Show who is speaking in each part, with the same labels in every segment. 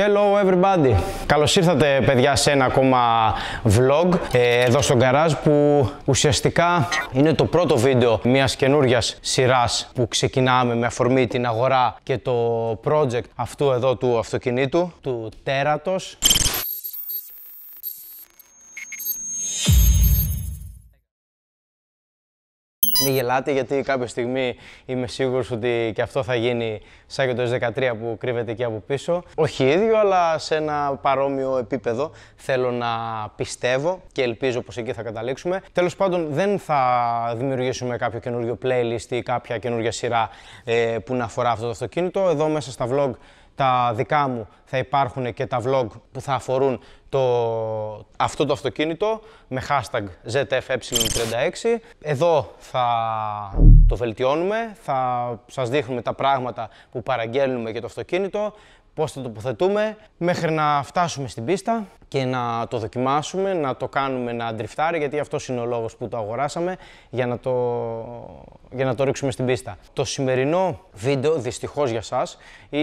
Speaker 1: Hello everybody! Καλώς ήρθατε παιδιά σε ένα ακόμα vlog ε, εδώ στο garage που ουσιαστικά είναι το πρώτο βίντεο μιας καινούργιας σειράς που ξεκινάμε με αφορμή την αγορά και το project αυτού εδώ του αυτοκινήτου, του Τέρατος. Μην γελάτε γιατί κάποια στιγμή είμαι σίγουρος ότι και αυτό θα γίνει σαν και το S13 που κρύβεται εκεί από πίσω. Όχι ίδιο, αλλά σε ένα παρόμοιο επίπεδο θέλω να πιστεύω και ελπίζω πως εκεί θα καταλήξουμε. Τέλος πάντων δεν θα δημιουργήσουμε κάποιο καινούργιο playlist ή κάποια καινούργια σειρά ε, που να αφορά αυτό το αυτοκίνητο. Εδώ μέσα στα vlog τα δικά μου θα υπάρχουν και τα vlog που θα αφορούν το, αυτό το αυτοκίνητο με hashtag zf 36 Εδώ θα το βελτιώνουμε, θα σας δείχνουμε τα πράγματα που παραγγέλνουμε για το αυτοκίνητο πώς το τοποθετούμε, μέχρι να φτάσουμε στην πίστα και να το δοκιμάσουμε, να το κάνουμε να ντριφτάρει γιατί αυτός είναι ο λόγος που το αγοράσαμε, για να το, για να το ρίξουμε στην πίστα. Το σημερινό βίντεο, δυστυχώς για σας,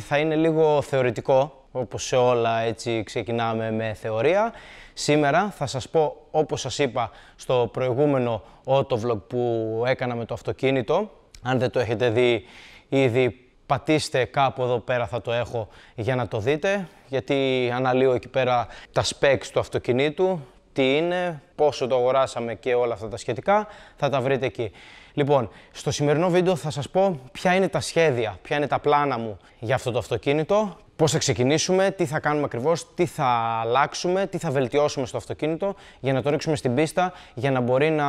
Speaker 1: θα είναι λίγο θεωρητικό, όπως σε όλα έτσι ξεκινάμε με θεωρία. Σήμερα θα σας πω, όπως σας είπα στο προηγούμενο auto vlog που έκανα με το αυτοκίνητο, αν δεν το έχετε δει ήδη πατήστε κάπου εδώ πέρα θα το έχω για να το δείτε, γιατί αναλύω εκεί πέρα τα specs του αυτοκινήτου, τι είναι, πόσο το αγοράσαμε και όλα αυτά τα σχετικά, θα τα βρείτε εκεί. Λοιπόν, στο σημερινό βίντεο θα σας πω ποια είναι τα σχέδια, ποια είναι τα πλάνα μου για αυτό το αυτοκίνητο, πώς θα ξεκινήσουμε, τι θα κάνουμε ακριβώς, τι θα αλλάξουμε, τι θα βελτιώσουμε στο αυτοκίνητο για να το ρίξουμε στην πίστα για να μπορεί να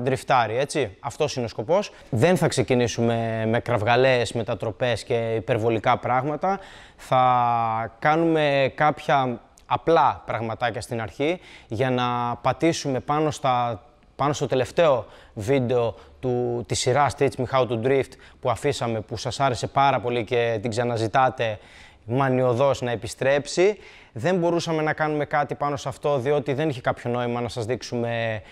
Speaker 1: ντριφτάρει, έτσι. Αυτός είναι ο σκοπός. Δεν θα ξεκινήσουμε με κραυγαλαίες, μετατροπές και υπερβολικά πράγματα. Θα κάνουμε κάποια απλά πραγματάκια στην αρχή για να πατήσουμε πάνω στα πάνω στο τελευταίο βίντεο του, της σειράς Teach Me How to Drift που αφήσαμε, που σας άρεσε πάρα πολύ και την ξαναζητάτε μανιωδώς να επιστρέψει. Δεν μπορούσαμε να κάνουμε κάτι πάνω σε αυτό, διότι δεν είχε κάποιο νόημα να σας δείξουμε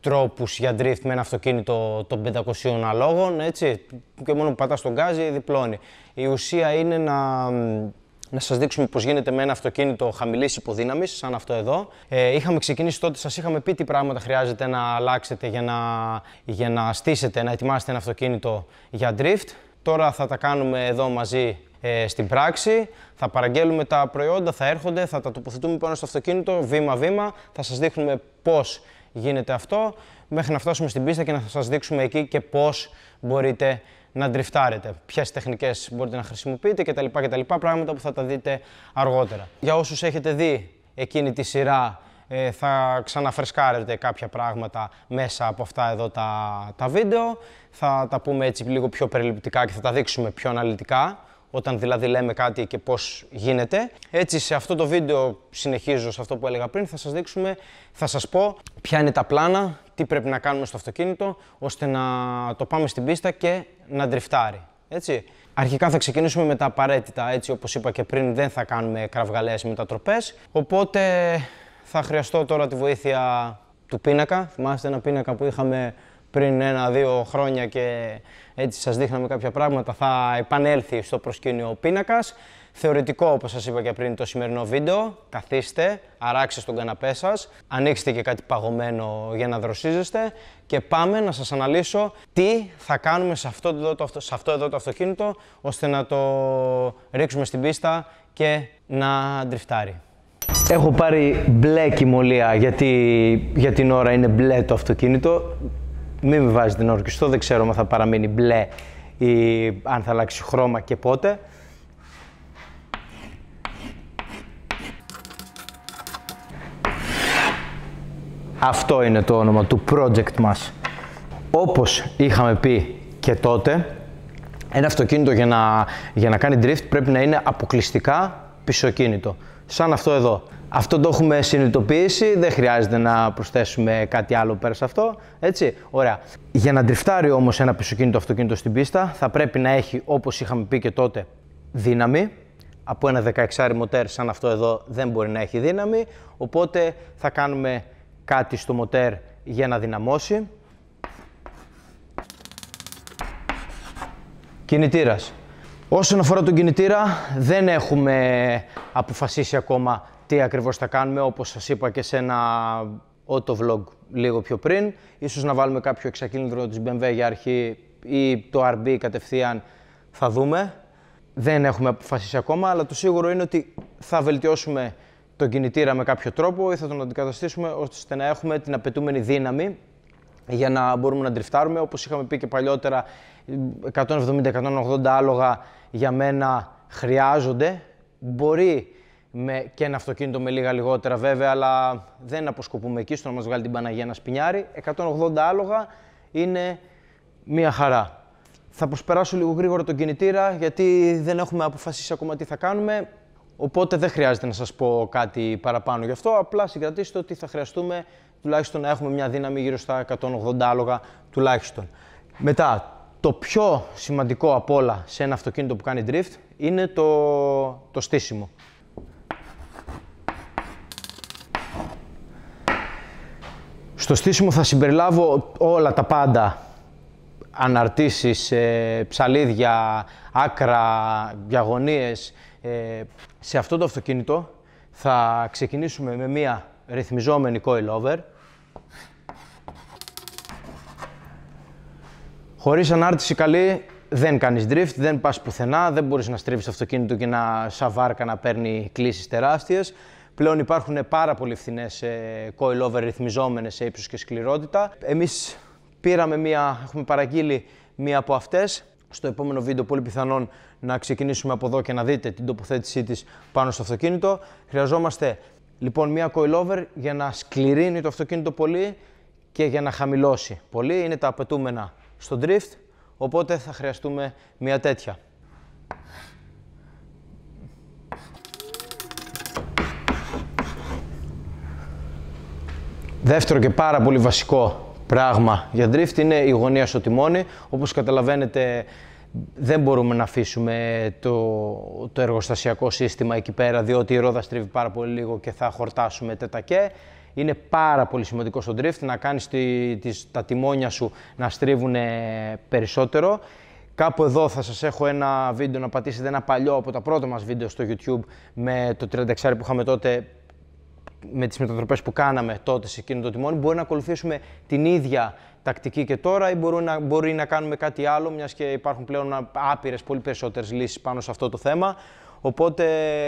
Speaker 1: τρόπους για drift με ένα αυτοκίνητο των 500 αλόγων, έτσι, και μόνο που πατάς τον γκάζι διπλώνει. Η ουσία είναι να να σας δείξουμε πώς γίνεται με ένα αυτοκίνητο χαμηλής υποδύναμης, σαν αυτό εδώ. Ε, είχαμε ξεκινήσει τότε, σας είχαμε πει τι πράγματα χρειάζεται να αλλάξετε για να, για να στήσετε, να ετοιμάσετε ένα αυτοκίνητο για drift. Τώρα θα τα κάνουμε εδώ μαζί ε, στην πράξη. Θα παραγγέλουμε τα προϊόντα, θα έρχονται, θα τα τοποθετούμε πάνω στο αυτοκίνητο βήμα-βήμα. Θα σας δείχνουμε πώς γίνεται αυτό μέχρι να φτάσουμε στην πίστα και να σας δείξουμε εκεί και πώς μπορείτε να ντριφτάρετε, ποιες τεχνικές μπορείτε να χρησιμοποιείτε κτλ, λοιπά Πράγματα που θα τα δείτε αργότερα. Για όσους έχετε δει εκείνη τη σειρά, ε, θα ξαναφρεσκάρετε κάποια πράγματα μέσα από αυτά εδώ τα, τα βίντεο. Θα τα πούμε έτσι λίγο πιο περιληπτικά και θα τα δείξουμε πιο αναλυτικά όταν δηλαδή λέμε κάτι και πώς γίνεται. Έτσι σε αυτό το βίντεο συνεχίζω σε αυτό που έλεγα πριν, θα σας δείξουμε, θα σας πω ποια είναι τα πλάνα, τι πρέπει να κάνουμε στο αυτοκίνητο ώστε να το πάμε στην πίστα και να ντριφτάρει. Έτσι. Αρχικά θα ξεκινήσουμε με τα απαραίτητα, έτσι όπως είπα και πριν δεν θα κάνουμε κραυγαλαίες μετατροπές, οπότε θα χρειαστώ τώρα τη βοήθεια του πίνακα. Θυμάστε ένα πίνακα που είχαμε πριν ένα-δύο χρόνια και έτσι σας δείχναμε κάποια πράγματα, θα επανέλθει στο προσκήνιο ο πίνακας. Θεωρητικό, όπως σας είπα και πριν το σημερινό βίντεο, καθίστε, αράξτε στον καναπέ σας, ανοίξτε και κάτι παγωμένο για να δροσίζεστε και πάμε να σας αναλύσω τι θα κάνουμε σε αυτό εδώ το, σε αυτό εδώ το αυτοκίνητο, ώστε να το ρίξουμε στην πίστα και να ντριφτάρει. Έχω πάρει μπλε κοιμωλία γιατί για την ώρα είναι μπλε το αυτοκίνητο. Μην με βάζεις την ορκιστό, δεν ξέρω αν θα παραμείνει μπλε ή αν θα αλλάξει χρώμα και πότε. Αυτό είναι το όνομα του project μας. Όπως είχαμε πει και τότε, ένα αυτοκίνητο για να, για να κάνει drift πρέπει να είναι αποκλειστικά πισωκίνητο. Σαν αυτό εδώ. Αυτό το έχουμε συνειδητοποιήσει, δεν χρειάζεται να προσθέσουμε κάτι άλλο πέρα σε αυτό. Έτσι, ωραία. Για να ντριφτάρει όμως ένα πισωκίνητο αυτοκίνητο στην πίστα, θα πρέπει να έχει, όπως είχαμε πει και τότε, δύναμη. Από ένα 16 μοτέρ σαν αυτό εδώ δεν μπορεί να έχει δύναμη. Οπότε θα κάνουμε κάτι στο μοτέρ για να δυναμώσει. Κινητήρας Όσον αφορά τον κινητήρα, δεν έχουμε αποφασίσει ακόμα τι ακριβώς θα κάνουμε, όπως σας είπα και σε ένα auto vlog λίγο πιο πριν. Ίσως να βάλουμε κάποιο εξακίνητρο της BMW για αρχή ή το RB κατευθείαν θα δούμε. Δεν έχουμε αποφασίσει ακόμα, αλλά το σίγουρο είναι ότι θα βελτιώσουμε τον κινητήρα με κάποιο τρόπο ή θα τον αντικαταστήσουμε ώστε να έχουμε την απαιτούμενη δύναμη για να μπορούμε να ντριφτάρουμε. Όπως είχαμε πει και παλιότερα, 170-180 άλογα για μένα χρειάζονται. Μπορεί με και ένα αυτοκίνητο με λίγα λιγότερα βέβαια, αλλά δεν αποσκοπούμε εκεί στο να μας βγάλει την Παναγία ένα σπινιάρει. 180 άλογα είναι μία χαρά. Θα προσπεράσω λίγο γρήγορα τον κινητήρα, γιατί δεν έχουμε αποφασίσει ακόμα τι θα κάνουμε. Οπότε δεν χρειάζεται να σας πω κάτι παραπάνω γι' αυτό, απλά συγκρατήστε ότι θα χρειαστούμε τουλάχιστον να έχουμε μια δύναμη γύρω στα 180 άλογα τουλάχιστον. Μετά, το πιο σημαντικό απ' όλα σε ένα αυτοκίνητο που κάνει drift είναι το, το στήσιμο. Στο στήσιμο θα συμπεριλάβω όλα τα πάντα. Αναρτήσεις, ε, ψαλίδια, άκρα, διαγωνίες. Ε, σε αυτό το αυτοκίνητο θα ξεκινήσουμε με μία ρυθμιζόμενη coilover, Χωρίς ανάρτηση καλή, δεν κάνεις drift, δεν πας πουθενά, δεν μπορείς να στρίβεις το αυτοκίνητο και να σαβάρκα να παίρνει κλισεις τεράστιες. Πλέον υπάρχουν πάρα πολύ φθηνές ε, coilover ρυθμιζόμενες σε ύψος και σκληρότητα. Εμείς πήραμε μία, έχουμε παραγγείλει μία από αυτές. Στο επόμενο βίντεο πολύ πιθανόν να ξεκινήσουμε από εδώ και να δείτε την τοποθέτησή της πάνω στο αυτοκίνητο. Χρειαζόμαστε Λοιπόν, μία coilover για να σκληρύνει το αυτοκίνητο πολύ και για να χαμηλώσει πολύ. Είναι τα απαιτούμενα στο drift, οπότε θα χρειαστούμε μία τέτοια. Δεύτερο και πάρα πολύ βασικό πράγμα για drift είναι η γωνία στο τιμόνι. Όπως καταλαβαίνετε δεν μπορούμε να αφήσουμε το, το εργοστασιακό σύστημα εκεί πέρα, διότι η ρόδα στρίβει πάρα πολύ λίγο και θα χορτάσουμε τετακέ. Είναι πάρα πολύ σημαντικό στο drift να κάνεις τη, τα τιμόνια σου να στρίβουν περισσότερο. Κάπου εδώ θα σας έχω ένα βίντεο να πατήσετε ένα παλιό από τα πρώτα μας βίντεο στο YouTube με το 36 που είχαμε τότε με τις μετατροπές που κάναμε τότε σε εκείνο το τιμόνι. Μπορεί να ακολουθήσουμε την ίδια τακτική και τώρα ή να, μπορεί να κάνουμε κάτι άλλο, μιας και υπάρχουν πλέον άπειρες, πολύ περισσότερες λύσεις πάνω σε αυτό το θέμα. Οπότε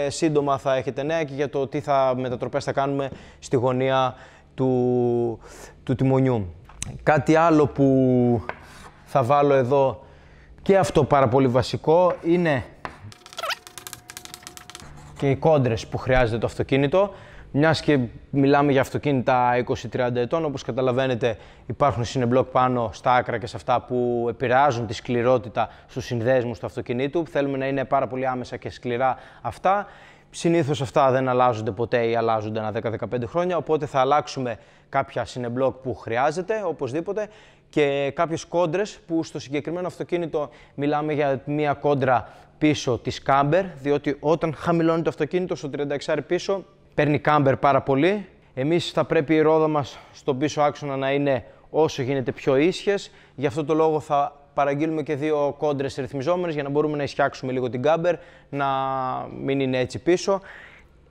Speaker 1: σύντομα θα έχετε νέα και για το τι θα μετατροπές θα κάνουμε στη γωνία του, του τιμονιού. Κάτι άλλο που θα βάλω εδώ και αυτό πάρα πολύ βασικό είναι και οι κόντρες που χρειάζεται το αυτοκίνητο. Μιας και μιλάμε για αυτοκίνητα 20-30 ετών, όπως καταλαβαίνετε, υπάρχουν συνεμπλοκ πάνω στα άκρα και σε αυτά που επηρεάζουν τη σκληρότητα στους συνδέσμους του αυτοκινήτου. Θέλουμε να είναι πάρα πολύ άμεσα και σκληρά αυτά. Συνήθως αυτά δεν αλλάζονται ποτέ ή αλλάζονται ανά 10-15 χρόνια. Οπότε θα αλλάξουμε κάποια συνεμπλοκ που χρειάζεται οπωσδήποτε και κάποιες κόντρες που στο συγκεκριμένο αυτοκίνητο μιλάμε για μία κόντρα πίσω της κάμπερ, διότι όταν χαμηλώνει το αυτοκίνητο στο 36 πίσω παίρνει κάμπερ πάρα πολύ. Εμείς θα πρέπει η ρόδα μας στον πίσω άξονα να είναι όσο γίνεται πιο ίσχες. Γι' αυτό το λόγο θα παραγγείλουμε και δύο κόντρες ρυθμιζόμενες για να μπορούμε να ισιάξουμε λίγο την κάμπερ, να μην είναι έτσι πίσω,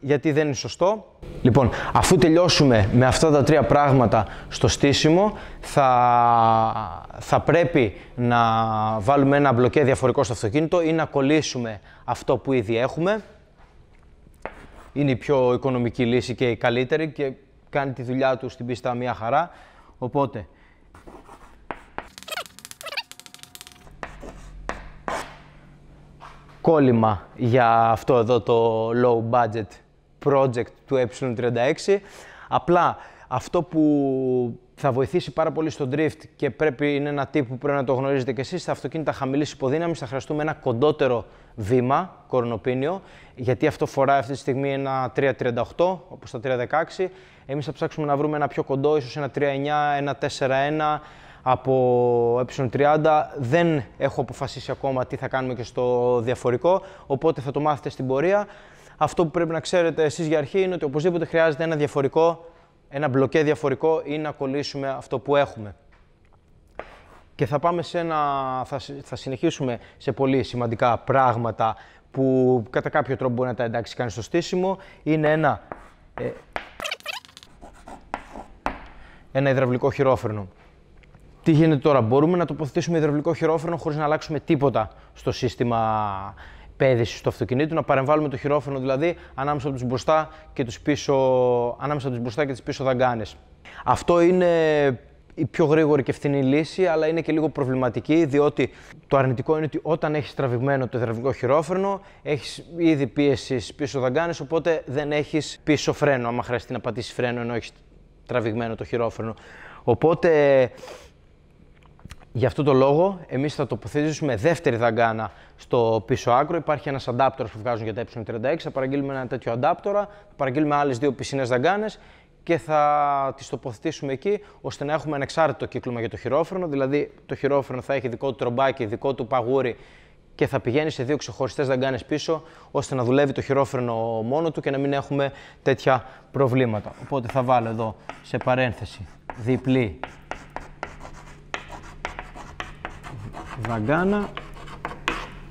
Speaker 1: γιατί δεν είναι σωστό. Λοιπόν, αφού τελειώσουμε με αυτά τα τρία πράγματα στο στήσιμο, θα, θα πρέπει να βάλουμε ένα μπλοκέ διαφορικό στο αυτοκίνητο ή να κολλήσουμε αυτό που ήδη έχουμε είναι η πιο οικονομική λύση και η καλύτερη και κάνει τη δουλειά του στην πίστα μια χαρά. Οπότε. Κόλλημα για αυτό εδώ το low budget project του ε36. Απλά αυτό που θα βοηθήσει πάρα πολύ στο drift και πρέπει, είναι ένα τύπο που πρέπει να το γνωρίζετε κι εσείς. Στα αυτοκίνητα χαμηλής υποδύναμης θα χρειαστούμε ένα κοντότερο βήμα, κορνοπίνιο, γιατί αυτό φοράει αυτή τη στιγμή ένα 3.38, όπως τα 3.16. Εμείς θα ψάξουμε να βρούμε ένα πιο κοντό, ίσως ένα 3.9, ένα 4.1, από ε30. Δεν έχω αποφασίσει ακόμα τι θα κάνουμε και στο διαφορικό, οπότε θα το μάθετε στην πορεία. Αυτό που πρέπει να ξέρετε εσείς για αρχή είναι ότι οπωσδήποτε χρειάζεται ένα διαφορικό ένα μπλοκέ διαφορικό ή να κολλήσουμε αυτό που έχουμε. Και θα πάμε σε ένα, θα, θα συνεχίσουμε σε πολύ σημαντικά πράγματα που κατά κάποιο τρόπο μπορεί να τα εντάξει κάνει στο στήσιμο. Είναι ένα, ε, ένα υδραυλικό χειρόφρενο. Τι γίνεται τώρα, μπορούμε να τοποθετήσουμε υδραυλικό χειρόφρενο χωρίς να αλλάξουμε τίποτα στο σύστημα πέδηση του αυτοκινήτου, να παρεμβάλλουμε το χειρόφωνο, δηλαδή ανάμεσα από τους μπροστά και τους πίσω, ανάμεσα από τους μπροστά και τις πίσω δαγκάνες. Αυτό είναι η πιο γρήγορη και φθηνή λύση, αλλά είναι και λίγο προβληματική, διότι το αρνητικό είναι ότι όταν έχεις τραβηγμένο το υδραυλικό χειρόφρενο, έχεις ήδη πίεσης πίσω δαγκάνες, οπότε δεν έχεις πίσω φρένο. Άμα χρειαστεί να πατήσεις φρένο, ενώ έχεις τραβηγμένο το χειρόφρενο. Οπότε Γι' αυτό το λόγο, εμείς θα τοποθετήσουμε δεύτερη δαγκάνα στο πίσω άκρο. Υπάρχει ένας adapter που βγάζουν για τα y ε 36 Θα παραγγείλουμε ένα τέτοιο αντάπτορα, θα παραγγείλουμε άλλες δύο πισινές δαγκάνες και θα τις τοποθετήσουμε εκεί ώστε να έχουμε ανεξάρτητο κύκλωμα για το χειρόφρενο. Δηλαδή, το χειρόφρενο θα έχει δικό του τρομπάκι, δικό του παγούρι και θα πηγαίνει σε δύο ξεχωριστές δαγκάνες πίσω, ώστε να δουλεύει το χειρόφρενο μόνο του και να μην έχουμε τέτοια προβλήματα. Οπότε θα βάλω εδώ σε παρένθεση διπλή βαγκάνα.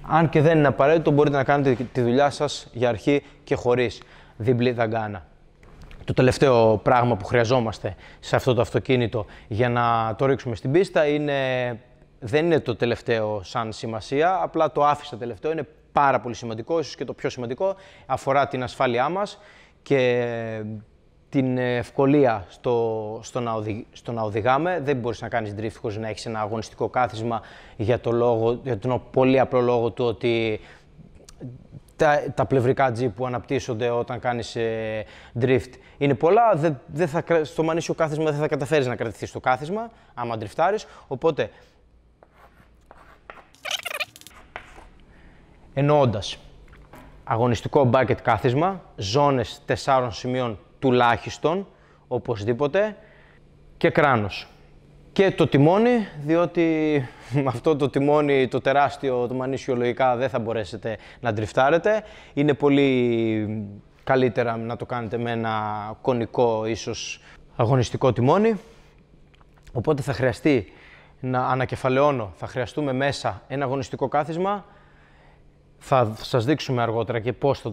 Speaker 1: Αν και δεν είναι απαραίτητο, μπορείτε να κάνετε τη δουλειά σας για αρχή και χωρίς διπλή δαγκάνα. Το τελευταίο πράγμα που χρειαζόμαστε σε αυτό το αυτοκίνητο για να το ρίξουμε στην πίστα είναι, δεν είναι το τελευταίο σαν σημασία, απλά το άφησα τελευταίο, είναι πάρα πολύ σημαντικό, ίσως και το πιο σημαντικό, αφορά την ασφάλειά μας και την ευκολία στο, στο, να, στο οδηγάμε. Δεν μπορείς να κάνεις drift χωρίς να έχεις ένα αγωνιστικό κάθισμα για, το λόγο, για τον πολύ απλό λόγο του ότι τα, τα πλευρικά G που αναπτύσσονται όταν κάνεις ε, drift είναι πολλά. Δε, δε θα, στο μανίσιο κάθισμα δεν θα καταφέρεις να κρατηθείς το κάθισμα άμα driftάρεις. Οπότε, Εννοώντας, αγωνιστικό bucket κάθισμα, ζώνες τεσσάρων σημείων τουλάχιστον, οπωσδήποτε, και κράνος. Και το τιμόνι, διότι με αυτό το τιμόνι το τεράστιο, το μανίσιο λογικά δεν θα μπορέσετε να τριφτάρετε. Είναι πολύ καλύτερα να το κάνετε με ένα κονικό ίσως αγωνιστικό τιμόνι. Οπότε θα χρειαστεί να ανακεφαλαιώνω, θα χρειαστούμε μέσα ένα αγωνιστικό κάθισμα, θα σας δείξουμε αργότερα και πώς θα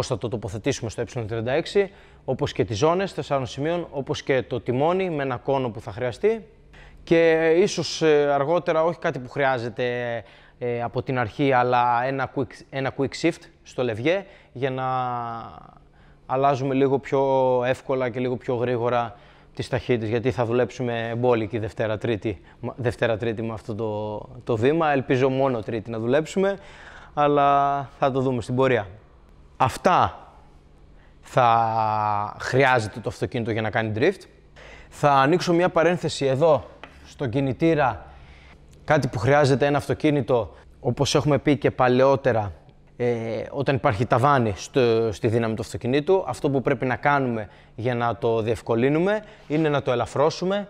Speaker 1: το, το τοποθετήσουμε στο ε36, όπως και τις ζώνες τεσσάρων σημείων, όπως και το τιμόνι με ένα κόνο που θα χρειαστεί και ίσως ε, αργότερα όχι κάτι που χρειάζεται ε, από την αρχή, αλλά ένα quick, ένα quick shift στο λευγέ για να αλλάζουμε λίγο πιο εύκολα και λίγο πιο γρήγορα τις ταχύτητες, γιατί θα δουλέψουμε εμπόλικη Δευτέρα Τρίτη, Δευτέρα με αυτό το, το βήμα. Ελπίζω μόνο Τρίτη να δουλέψουμε, αλλά θα το δούμε στην πορεία. Αυτά θα χρειάζεται το αυτοκίνητο για να κάνει drift. Θα ανοίξω μια παρένθεση εδώ στο κινητήρα. Κάτι που χρειάζεται ένα αυτοκίνητο, όπως έχουμε πει και παλαιότερα, ε, όταν υπάρχει ταβάνι στο, στη δύναμη του αυτοκινήτου, αυτό που πρέπει να κάνουμε για να το διευκολύνουμε είναι να το ελαφρώσουμε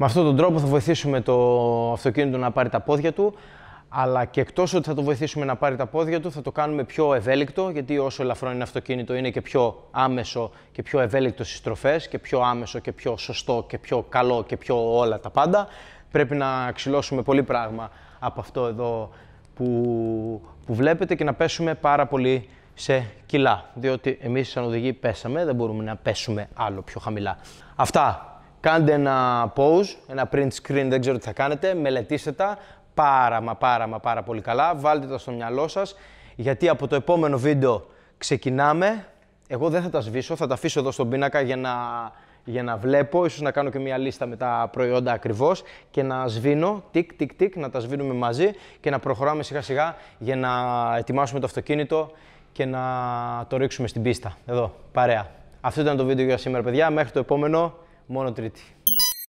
Speaker 1: Με αυτόν τον τρόπο θα βοηθήσουμε το αυτοκίνητο να πάρει τα πόδια του, αλλά και εκτός ότι θα το βοηθήσουμε να πάρει τα πόδια του, θα το κάνουμε πιο ευέλικτο, γιατί όσο ελαφρώ είναι αυτοκίνητο, είναι και πιο άμεσο και πιο ευέλικτος στις στροφές και πιο άμεσο και πιο σωστό και πιο καλό και πιο όλα τα πάντα. Πρέπει να ξυλώσουμε πολύ πράγμα από αυτό εδώ που, που βλέπετε και να πέσουμε πάρα πολύ σε κιλά. Διότι εμείς, σαν οδηγοί, πέσαμε, δεν μπορούμε να πέσουμε άλλο πιο χαμηλά. Αυτά κάντε ένα pause, ένα print screen, δεν ξέρω τι θα κάνετε, μελετήστε τα πάρα μα πάρα μα πάρα πολύ καλά, βάλτε τα στο μυαλό σας, γιατί από το επόμενο βίντεο ξεκινάμε. Εγώ δεν θα τα σβήσω, θα τα αφήσω εδώ στον πίνακα για να, για να βλέπω, ίσως να κάνω και μια λίστα με τα προϊόντα ακριβώς και να σβήνω, τικ, τικ, τικ, να τα σβήνουμε μαζί και να προχωράμε σιγά σιγά για να ετοιμάσουμε το αυτοκίνητο και να το ρίξουμε στην πίστα, εδώ, παρέα. Αυτό ήταν το βίντεο για σήμερα, παιδιά. Μέχρι το επόμενο. monotriti.